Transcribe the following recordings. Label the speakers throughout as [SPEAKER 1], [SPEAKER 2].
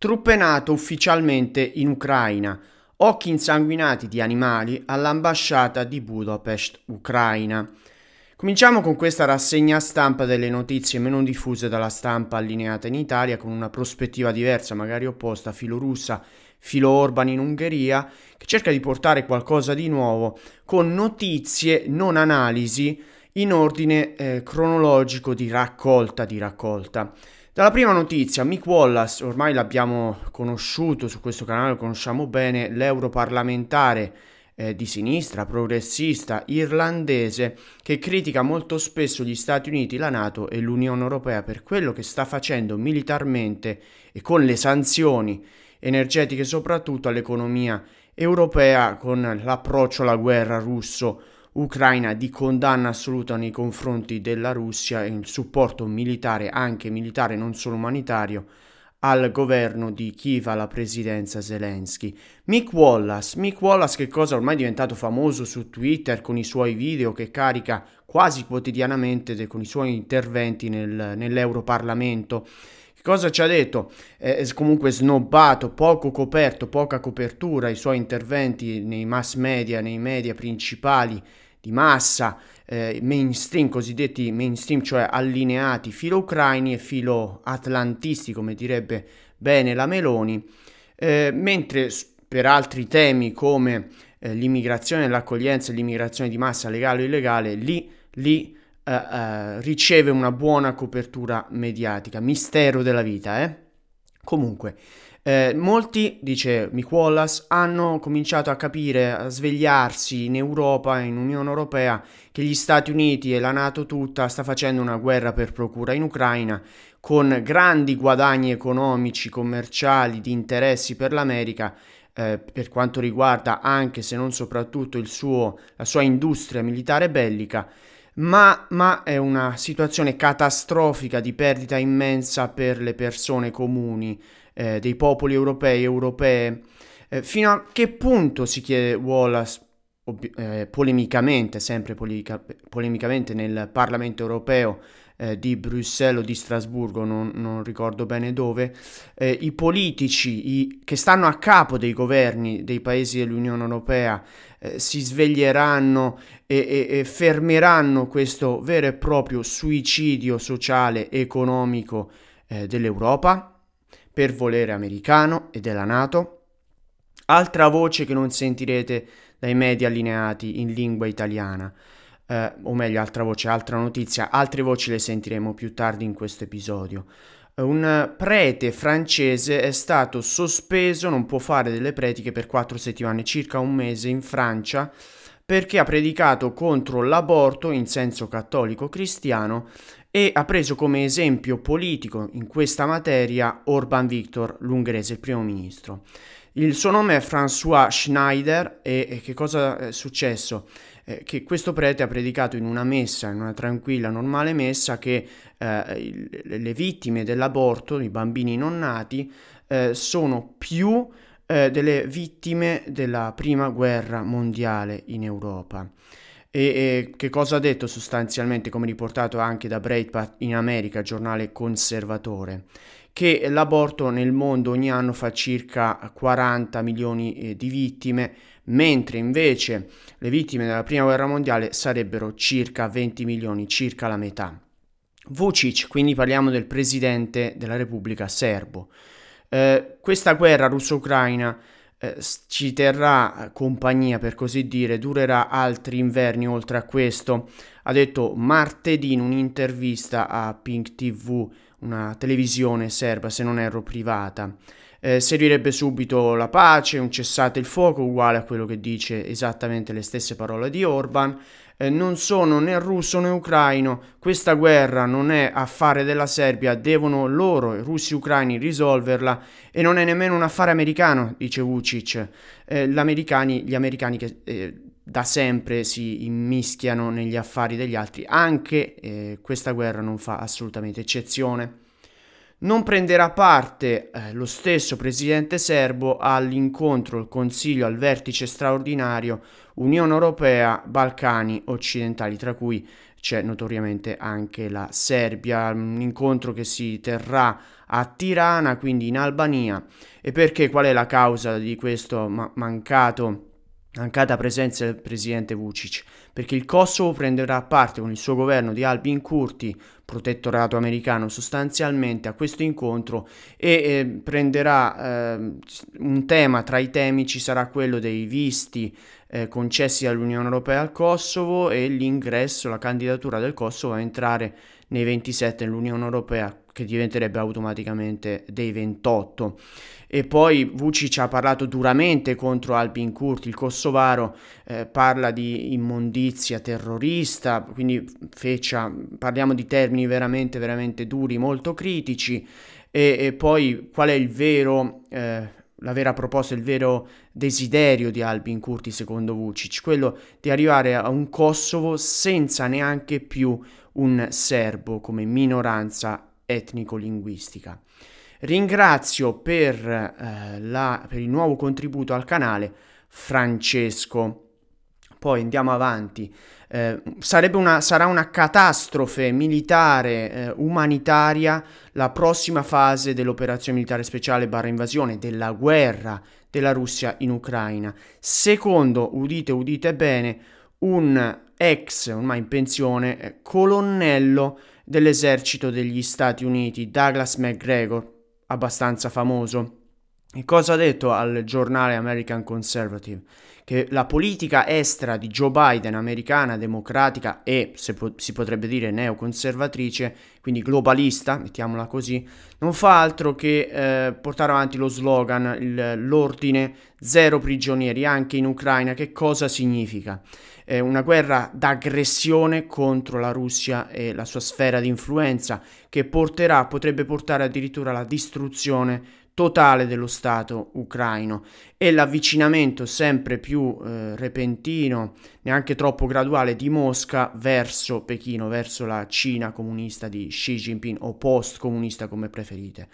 [SPEAKER 1] Truppe NATO ufficialmente in Ucraina. Occhi insanguinati di animali all'ambasciata di Budapest, Ucraina. Cominciamo con questa rassegna stampa delle notizie meno diffuse dalla stampa allineata in Italia con una prospettiva diversa, magari opposta, filo russa, filo Orban in Ungheria, che cerca di portare qualcosa di nuovo con notizie, non analisi, in ordine eh, cronologico di raccolta di raccolta. Dalla prima notizia, Mick Wallace, ormai l'abbiamo conosciuto su questo canale, lo conosciamo bene, l'europarlamentare eh, di sinistra, progressista, irlandese, che critica molto spesso gli Stati Uniti, la Nato e l'Unione Europea per quello che sta facendo militarmente e con le sanzioni energetiche soprattutto all'economia europea con l'approccio alla guerra russo ucraina di condanna assoluta nei confronti della Russia e il supporto militare, anche militare non solo umanitario, al governo di Kiev alla presidenza Zelensky. Mick Wallace, Mick Wallace che cosa ormai è diventato famoso su Twitter con i suoi video che carica quasi quotidianamente con i suoi interventi nel, nell'Europarlamento Cosa ci ha detto? È comunque snobbato, poco coperto, poca copertura, i suoi interventi nei mass media, nei media principali di massa, eh, mainstream, cosiddetti mainstream, cioè allineati filo ucraini e filo atlantisti, come direbbe bene la Meloni, eh, mentre per altri temi come eh, l'immigrazione, l'accoglienza e l'immigrazione di massa legale o illegale, lì, lì uh, riceve una buona copertura mediatica. Mistero della vita, eh? Comunque, eh, molti, dice Mick Wallace, hanno cominciato a capire, a svegliarsi in Europa, in Unione Europea, che gli Stati Uniti e la Nato tutta sta facendo una guerra per procura in Ucraina, con grandi guadagni economici, commerciali, di interessi per l'America, eh, per quanto riguarda anche se non soprattutto suo, la sua industria militare bellica ma, ma, è una situazione catastrofica di perdita immensa per le persone comuni eh, dei popoli europei e europee. Eh, fino a che punto, si chiede Wallace, eh, polemicamente, sempre polemica, polemicamente nel Parlamento europeo, eh, di Bruxelles o di Strasburgo, non, non ricordo bene dove, eh, i politici i, che stanno a capo dei governi dei paesi dell'Unione Europea eh, si sveglieranno e, e, e fermeranno questo vero e proprio suicidio sociale e economico eh, dell'Europa per volere americano e della Nato. Altra voce che non sentirete dai media allineati in lingua italiana eh, o meglio altra voce, altra notizia, altre voci le sentiremo più tardi in questo episodio. Un prete francese è stato sospeso, non può fare delle prediche per quattro settimane, circa un mese in Francia, perché ha predicato contro l'aborto in senso cattolico cristiano e ha preso come esempio politico in questa materia Orban Victor, l'ungherese, il primo ministro. Il suo nome è François Schneider e, e che cosa è successo? eh, che questo prete ha predicato in una messa, in una tranquilla, normale messa, che eh, le vittime dell'aborto, i bambini non nati, eh, sono più eh, delle vittime della prima guerra mondiale in Europa. E, e, che cosa ha detto sostanzialmente, come riportato anche da Breitbart in America, giornale conservatore? che l'aborto nel mondo ogni anno fa circa 40 milioni eh, di vittime, mentre invece le vittime della Prima Guerra Mondiale sarebbero circa 20 milioni, circa la metà. Vucic, quindi parliamo del presidente della Repubblica Serbo. Eh, questa guerra russo-ucraina eh, ci terrà compagnia, per così dire, durerà altri inverni oltre a questo, ha detto martedì in un'intervista a Pink TV una televisione serba, se non erro privata. Eh, seguirebbe subito la pace, un cessate il fuoco, uguale a quello che dice esattamente le stesse parole di Orban. Eh, non sono né russo né ucraino, questa guerra non è affare della Serbia, devono loro, i russi e ucraini, risolverla e non è nemmeno un affare americano, dice Vucic. Eh, gli americani che eh, da sempre si immischiano negli affari degli altri, anche eh, questa guerra non fa assolutamente eccezione. Non prenderà parte eh, lo stesso presidente serbo all'incontro, al consiglio, al vertice straordinario Unione Europea, Balcani occidentali, tra cui c'è notoriamente anche la Serbia, un incontro che si terrà a Tirana, quindi in Albania. E perché qual è la causa di questo ma mancato? mancata presenza del presidente Vucic, perché il Kosovo prenderà parte con il suo governo di Albin Curti, protettorato americano sostanzialmente, a questo incontro e eh, prenderà eh, un tema tra i temi ci sarà quello dei visti eh, concessi dall'Unione Europea al Kosovo e l'ingresso, la candidatura del Kosovo a entrare nei 27 nell'Unione Europea che diventerebbe automaticamente dei 28. E poi Vucic ha parlato duramente contro Albin Kurt, il kosovaro, eh, parla di immondizia terrorista, quindi feccia, parliamo di termini veramente, veramente duri, molto critici. E, e poi qual è il vero... Eh, la vera proposta, il vero desiderio di Albin Curti secondo Vucic, quello di arrivare a un Kosovo senza neanche più un serbo come minoranza etnico-linguistica. Ringrazio per, eh, la, per il nuovo contributo al canale Francesco. Poi andiamo avanti eh, una, sarà una catastrofe militare, eh, umanitaria, la prossima fase dell'operazione militare speciale barra invasione, della guerra della Russia in Ucraina. Secondo, udite, udite bene, un ex, ormai in pensione, eh, colonnello dell'esercito degli Stati Uniti, Douglas McGregor, abbastanza famoso e cosa ha detto al giornale American Conservative? Che la politica estera di Joe Biden, americana, democratica e, se po- si potrebbe dire, neoconservatrice, quindi globalista, mettiamola così, non fa altro che eh, portare avanti lo slogan, il, l'ordine zero prigionieri anche in Ucraina. Che cosa significa? È una guerra d'aggressione contro la Russia e la sua sfera di influenza che porterà, potrebbe portare addirittura alla distruzione totale dello Stato ucraino e l'avvicinamento sempre più eh, repentino, neanche troppo graduale, di Mosca verso Pechino, verso la Cina comunista di Xi Jinping o post-comunista come preferite.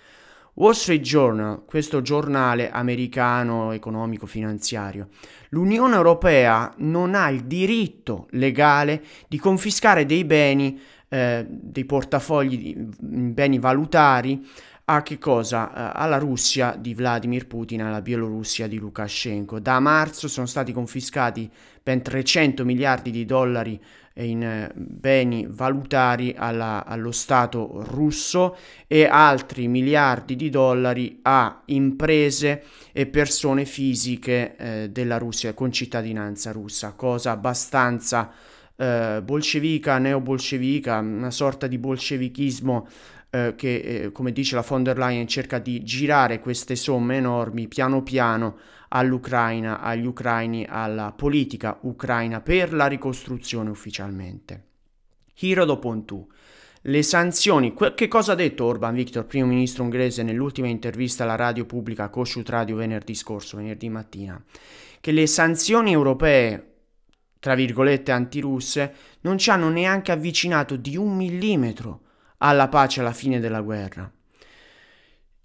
[SPEAKER 1] Wall Street Journal, questo giornale americano economico-finanziario, l'Unione Europea non ha il diritto legale di confiscare dei beni, eh, dei portafogli, di beni valutari, a che cosa? Eh, alla Russia di Vladimir Putin, alla Bielorussia di Lukashenko. Da marzo sono stati confiscati ben 300 miliardi di dollari in eh, beni valutari alla, allo Stato russo e altri miliardi di dollari a imprese e persone fisiche eh, della Russia con cittadinanza russa, cosa abbastanza eh, bolscevica, neobolscevica, una sorta di bolscevichismo eh, che eh, come dice la von der Leyen cerca di girare queste somme enormi piano piano all'Ucraina, agli ucraini, alla politica ucraina per la ricostruzione ufficialmente. Hirodo Pontu. Le sanzioni, che cosa ha detto Orban Victor, primo ministro ungherese, nell'ultima intervista alla radio pubblica Kossuth Radio venerdì scorso, venerdì mattina? Che le sanzioni europee tra virgolette antirusse, non ci hanno neanche avvicinato di un millimetro alla pace alla fine della guerra.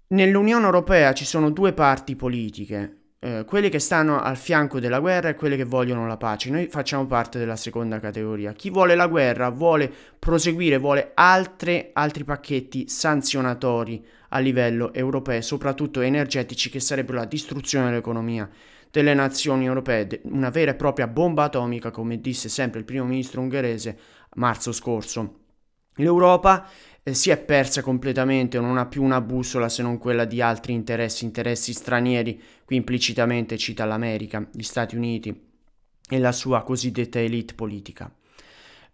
[SPEAKER 1] Nell'Unione Europea ci sono due parti politiche, eh, quelli che stanno al fianco della guerra e quelle che vogliono la pace. Noi facciamo parte della seconda categoria. Chi vuole la guerra vuole proseguire, vuole altre, altri pacchetti sanzionatori a livello europeo, soprattutto energetici, che sarebbero la distruzione dell'economia delle nazioni europee, una vera e propria bomba atomica, come disse sempre il primo ministro ungherese marzo scorso. L'Europa eh, si è persa completamente non ha più una bussola se non quella di altri interessi, interessi stranieri, qui implicitamente cita l'America, gli Stati Uniti e la sua cosiddetta elite politica.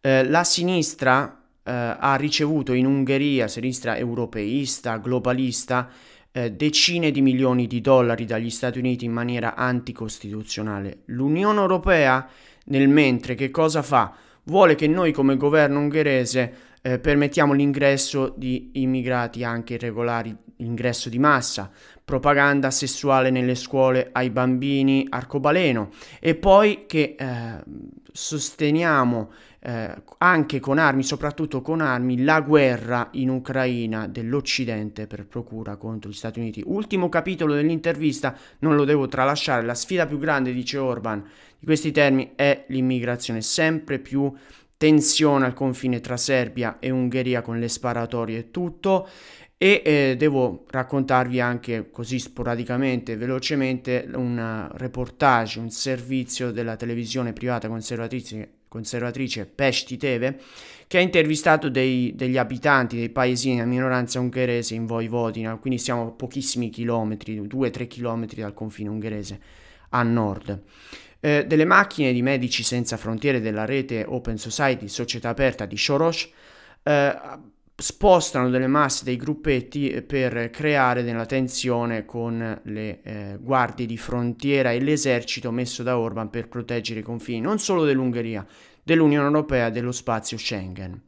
[SPEAKER 1] Eh, la sinistra eh, ha ricevuto in Ungheria, sinistra europeista, globalista, eh, decine di milioni di dollari dagli Stati Uniti in maniera anticostituzionale. L'Unione Europea, nel mentre, che cosa fa? Vuole che noi come governo ungherese eh, permettiamo l'ingresso di immigrati anche irregolari, l'ingresso di massa, propaganda sessuale nelle scuole ai bambini, arcobaleno e poi che eh, sosteniamo eh, anche con armi, soprattutto con armi, la guerra in Ucraina dell'Occidente per procura contro gli Stati Uniti. Ultimo capitolo dell'intervista, non lo devo tralasciare, la sfida più grande, dice Orban, di questi termini è l'immigrazione sempre più tensione al confine tra Serbia e Ungheria con le sparatorie e tutto e eh, devo raccontarvi anche così sporadicamente, velocemente, un eh, reportage, un servizio della televisione privata conservatrice, conservatrice Peshti Teve che ha intervistato dei, degli abitanti dei paesini a minoranza ungherese in Vojvodina, quindi siamo a pochissimi chilometri, 2-3 chilometri dal confine ungherese a nord eh, delle macchine di Medici Senza Frontiere della rete Open Society, società aperta di Soros, eh, spostano delle masse, dei gruppetti eh, per creare della tensione con le eh, guardie di frontiera e l'esercito messo da Orban per proteggere i confini non solo dell'Ungheria, dell'Unione Europea, e dello spazio Schengen.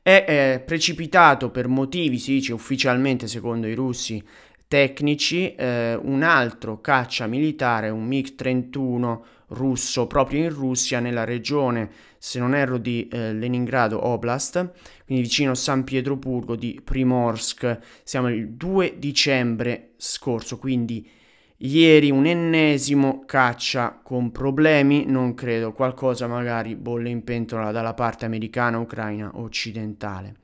[SPEAKER 1] È eh, precipitato per motivi, si dice ufficialmente secondo i russi, tecnici, eh, un altro caccia militare, un MiG-31 russo proprio in Russia, nella regione, se non erro, di eh, Leningrado Oblast, quindi vicino a San Pietroburgo di Primorsk. Siamo il 2 dicembre scorso, quindi ieri un ennesimo caccia con problemi, non credo, qualcosa magari bolle in pentola dalla parte americana, ucraina, occidentale.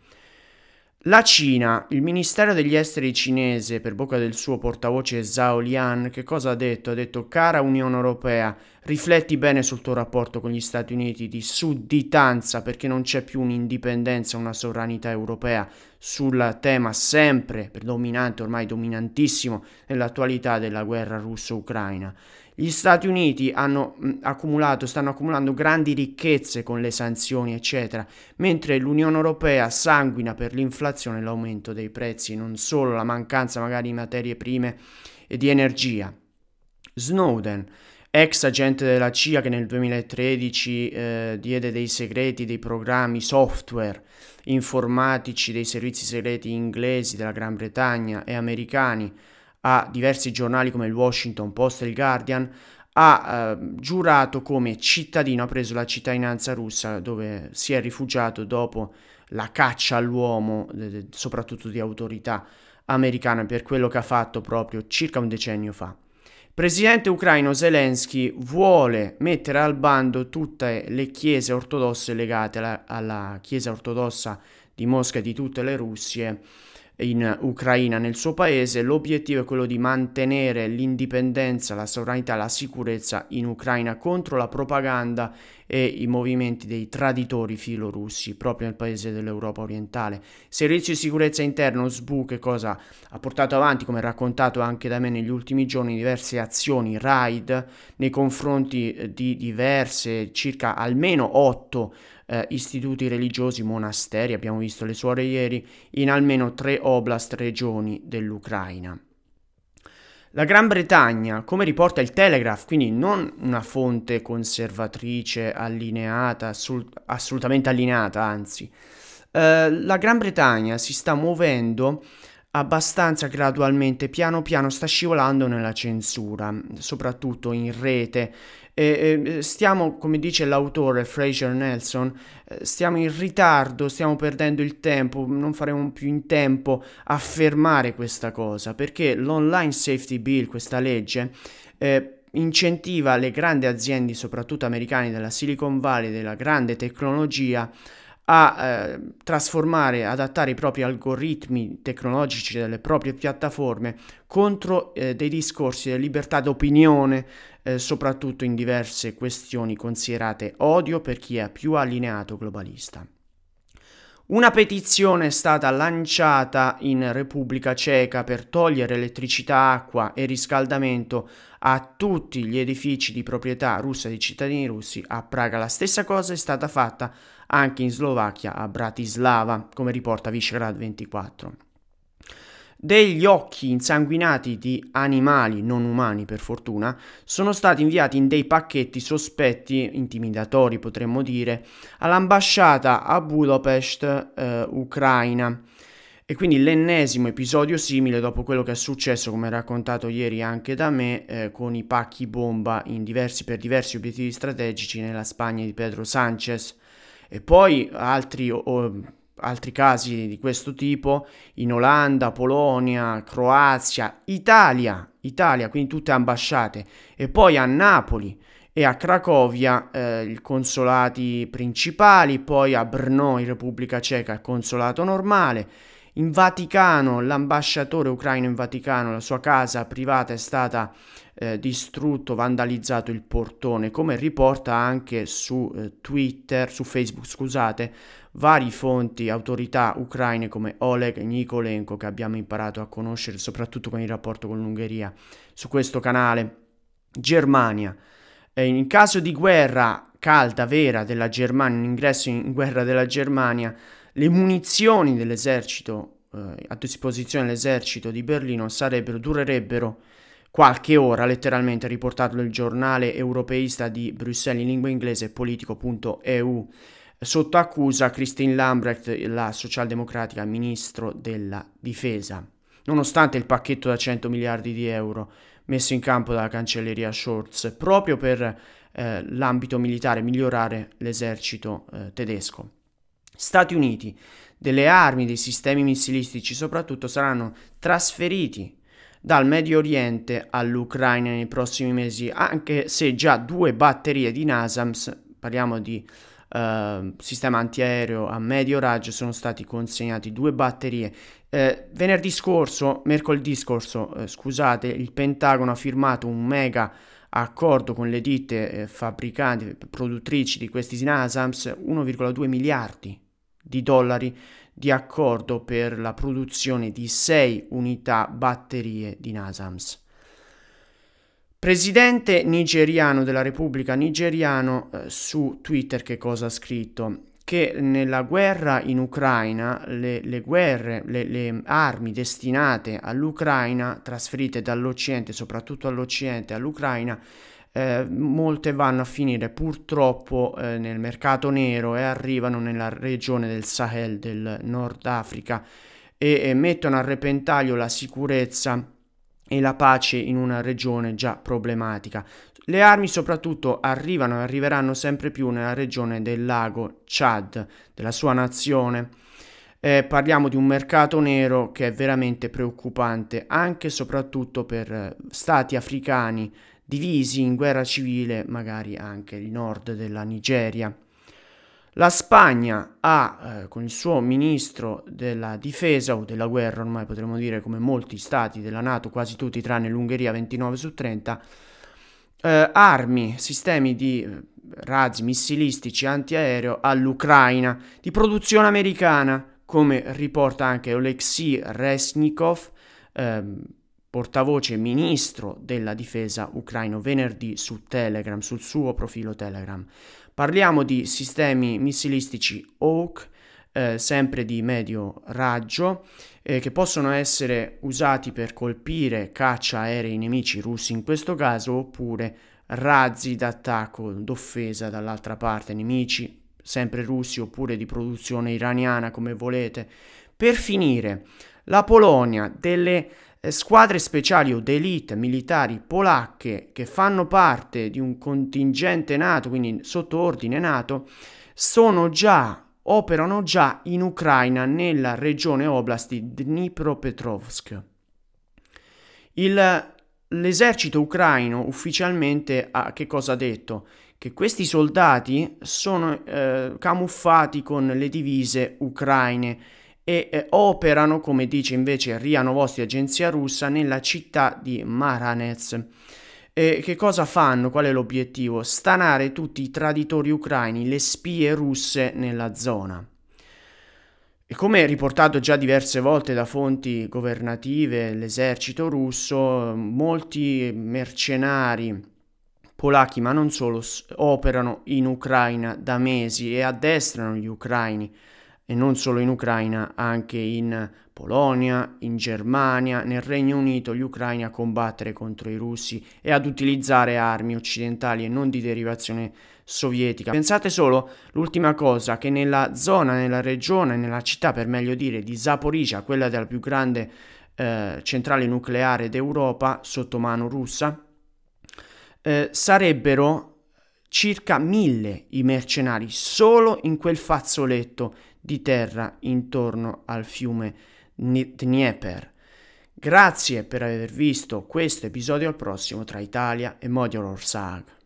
[SPEAKER 1] La Cina, il ministero degli esteri cinese, per bocca del suo portavoce Zhao Lian, che cosa ha detto? Ha detto, cara Unione Europea, rifletti bene sul tuo rapporto con gli Stati Uniti di sudditanza, perché non c'è più un'indipendenza, una sovranità europea sul tema sempre predominante, ormai dominantissimo, nell'attualità della guerra russo-ucraina. Gli Stati Uniti hanno accumulato, stanno accumulando grandi ricchezze con le sanzioni, eccetera, mentre l'Unione Europea sanguina per l'inflazione e l'aumento dei prezzi, non solo la mancanza magari di materie prime e di energia. Snowden, ex agente della CIA che nel 2013 eh, diede dei segreti dei programmi software informatici dei servizi segreti inglesi della Gran Bretagna e americani, a diversi giornali come il Washington Post e il Guardian, ha eh, giurato come cittadino, ha preso la cittadinanza russa dove si è rifugiato dopo la caccia all'uomo, soprattutto di autorità americana, per quello che ha fatto proprio circa un decennio fa. Presidente ucraino Zelensky vuole mettere al bando tutte le chiese ortodosse legate alla, alla Chiesa ortodossa di Mosca e di tutte le Russie in Ucraina, nel suo paese, l'obiettivo è quello di mantenere l'indipendenza, la sovranità, la sicurezza in Ucraina contro la propaganda e i movimenti dei traditori filorussi proprio nel paese dell'Europa orientale. Servizio di sicurezza interno SBU che cosa ha portato avanti, come raccontato anche da me negli ultimi giorni, diverse azioni, raid nei confronti di diverse, circa almeno otto eh, istituti religiosi, monasteri, abbiamo visto le suore ieri, in almeno tre oblast regioni dell'Ucraina. La Gran Bretagna, come riporta il Telegraph, quindi non una fonte conservatrice allineata, assolut- assolutamente allineata, anzi, eh, la Gran Bretagna si sta muovendo abbastanza gradualmente, piano piano sta scivolando nella censura, soprattutto in rete eh, stiamo, come dice l'autore Fraser Nelson, eh, stiamo in ritardo, stiamo perdendo il tempo, non faremo più in tempo a fermare questa cosa, perché l'Online Safety Bill, questa legge, eh, incentiva le grandi aziende, soprattutto americane della Silicon Valley, della grande tecnologia, a eh, trasformare, adattare i propri algoritmi tecnologici delle proprie piattaforme contro eh, dei discorsi di libertà d'opinione, eh, soprattutto in diverse questioni considerate odio per chi è più allineato globalista. Una petizione è stata lanciata in Repubblica Ceca per togliere elettricità, acqua e riscaldamento a tutti gli edifici di proprietà russa dei cittadini russi a Praga. La stessa cosa è stata fatta anche in Slovacchia, a Bratislava, come riporta Visegrad 24 degli occhi insanguinati di animali non umani per fortuna sono stati inviati in dei pacchetti sospetti, intimidatori potremmo dire, all'ambasciata a Budapest, eh, Ucraina. E quindi l'ennesimo episodio simile dopo quello che è successo, come raccontato ieri anche da me, eh, con i pacchi bomba diversi, per diversi obiettivi strategici nella Spagna di Pedro Sanchez. E poi altri oh, altri casi di questo tipo in Olanda, Polonia, Croazia, Italia, Italia, quindi tutte ambasciate, e poi a Napoli e a Cracovia eh, i consolati principali, poi a Brno in Repubblica Ceca il consolato normale, in Vaticano, l'ambasciatore ucraino in Vaticano, la sua casa privata è stata eh, distrutto, vandalizzato il portone, come riporta anche su eh, Twitter, su Facebook, scusate, vari fonti, autorità ucraine come Oleg Nikolenko che abbiamo imparato a conoscere soprattutto con il rapporto con l'Ungheria su questo canale. Germania. Eh, in caso di guerra calda, vera della Germania, un ingresso in guerra della Germania, le munizioni dell'esercito eh, a disposizione dell'esercito di Berlino sarebbero, durerebbero qualche ora, letteralmente riportato nel giornale europeista di Bruxelles in lingua inglese politico.eu. Sotto accusa Christine Lambrecht, la socialdemocratica ministro della difesa. Nonostante il pacchetto da 100 miliardi di euro messo in campo dalla cancelleria Scholz proprio per eh, l'ambito militare, migliorare l'esercito eh, tedesco. Stati Uniti, delle armi, dei sistemi missilistici soprattutto saranno trasferiti dal Medio Oriente all'Ucraina nei prossimi mesi, anche se già due batterie di NASAMS, parliamo di eh, sistema antiaereo a medio raggio, sono stati consegnati due batterie. Eh, venerdì scorso, mercoledì scorso, eh, scusate, il Pentagono ha firmato un mega accordo con le ditte eh, fabbricanti, produttrici di questi NASAMS, 1,2 miliardi di dollari di accordo per la produzione di 6 unità batterie di NASAMS. Presidente nigeriano della Repubblica Nigeriano eh, su Twitter che cosa ha scritto? Che nella guerra in Ucraina le, le guerre, le, le armi destinate all'Ucraina, trasferite dall'Occidente, soprattutto all'Occidente, all'Ucraina, eh, molte vanno a finire purtroppo eh, nel mercato nero e arrivano nella regione del Sahel del Nord Africa e, e mettono a repentaglio la sicurezza e la pace in una regione già problematica. Le armi soprattutto arrivano e arriveranno sempre più nella regione del lago Chad, della sua nazione. Eh, parliamo di un mercato nero che è veramente preoccupante anche e soprattutto per eh, stati africani divisi in guerra civile magari anche il nord della Nigeria. La Spagna ha eh, con il suo ministro della difesa o della guerra, ormai potremmo dire come molti stati della Nato, quasi tutti tranne l'Ungheria 29 su 30, eh, armi, sistemi di eh, razzi missilistici antiaereo all'Ucraina di produzione americana, come riporta anche Oleksiy Resnikov, ehm, portavoce ministro della difesa ucraino venerdì su Telegram, sul suo profilo Telegram. Parliamo di sistemi missilistici Hawk, eh, sempre di medio raggio, eh, che possono essere usati per colpire caccia aerei nemici russi in questo caso, oppure razzi d'attacco, d'offesa dall'altra parte, nemici sempre russi oppure di produzione iraniana come volete. Per finire, la Polonia delle eh, squadre speciali o d'elite militari polacche che fanno parte di un contingente NATO, quindi sotto ordine NATO, sono già operano già in Ucraina nella regione oblast di Dnipropetrovsk. Il, l'esercito ucraino ufficialmente ha, che cosa ha detto? Che questi soldati sono eh, camuffati con le divise ucraine e eh, operano, come dice invece RIA Novosti, agenzia russa, nella città di Maranets. Eh, che cosa fanno? Qual è l'obiettivo? Stanare tutti i traditori ucraini, le spie russe nella zona. E come riportato già diverse volte da fonti governative, l'esercito russo, molti mercenari polacchi, ma non solo, operano in Ucraina da mesi e addestrano gli ucraini e non solo in Ucraina, anche in Polonia, in Germania, nel Regno Unito, gli ucraini a combattere contro i russi e ad utilizzare armi occidentali e non di derivazione sovietica. Pensate solo, l'ultima cosa, che nella zona, nella regione, nella città per meglio dire di Zaporizia, quella della più grande eh, centrale nucleare d'Europa sotto mano russa, eh, sarebbero circa mille i mercenari solo in quel fazzoletto di terra intorno al fiume Dnieper. Grazie per aver visto questo episodio al prossimo tra Italia e Modior Orsag.